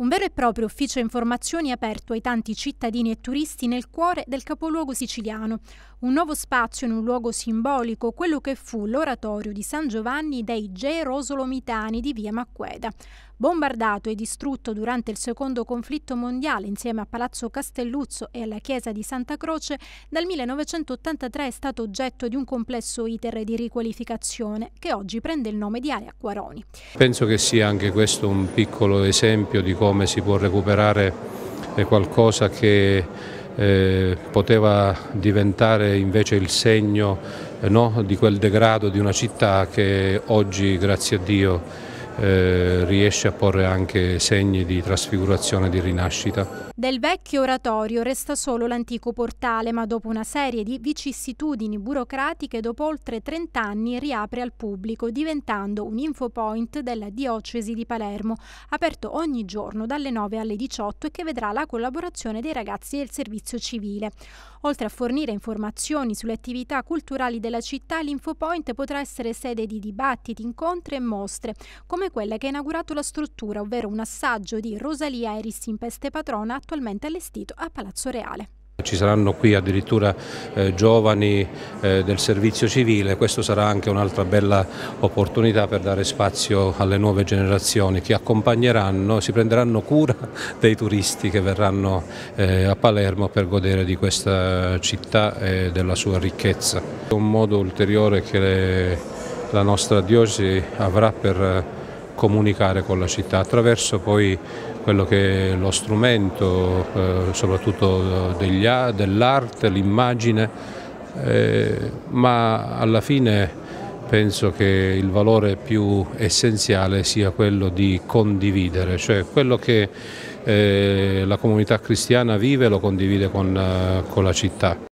Un vero e proprio ufficio informazioni aperto ai tanti cittadini e turisti nel cuore del capoluogo siciliano. Un nuovo spazio in un luogo simbolico, quello che fu l'oratorio di San Giovanni dei Gerosolomitani di via Macqueda. Bombardato e distrutto durante il secondo conflitto mondiale insieme a Palazzo Castelluzzo e alla chiesa di Santa Croce, dal 1983 è stato oggetto di un complesso iter di riqualificazione che oggi prende il nome di Area Quaroni. Penso che sia anche questo un piccolo esempio di cosa come si può recuperare eh, qualcosa che eh, poteva diventare invece il segno eh, no, di quel degrado di una città che oggi, grazie a Dio, eh, riesce a porre anche segni di trasfigurazione, e di rinascita. Del vecchio oratorio resta solo l'antico portale, ma dopo una serie di vicissitudini burocratiche, dopo oltre 30 anni riapre al pubblico, diventando un infopoint della diocesi di Palermo, aperto ogni giorno dalle 9 alle 18 e che vedrà la collaborazione dei ragazzi del servizio civile. Oltre a fornire informazioni sulle attività culturali della città, l'infopoint potrà essere sede di dibattiti, incontri e mostre, come quella che ha inaugurato la struttura, ovvero un assaggio di Rosalia Eris in peste patrona attualmente allestito a Palazzo Reale. Ci saranno qui addirittura eh, giovani eh, del servizio civile, questo sarà anche un'altra bella opportunità per dare spazio alle nuove generazioni che accompagneranno, si prenderanno cura dei turisti che verranno eh, a Palermo per godere di questa città e della sua ricchezza. È un modo ulteriore che le, la nostra diocesi avrà per comunicare con la città attraverso poi quello che è lo strumento, eh, soprattutto eh, dell'arte, l'immagine, eh, ma alla fine penso che il valore più essenziale sia quello di condividere, cioè quello che eh, la comunità cristiana vive lo condivide con, eh, con la città.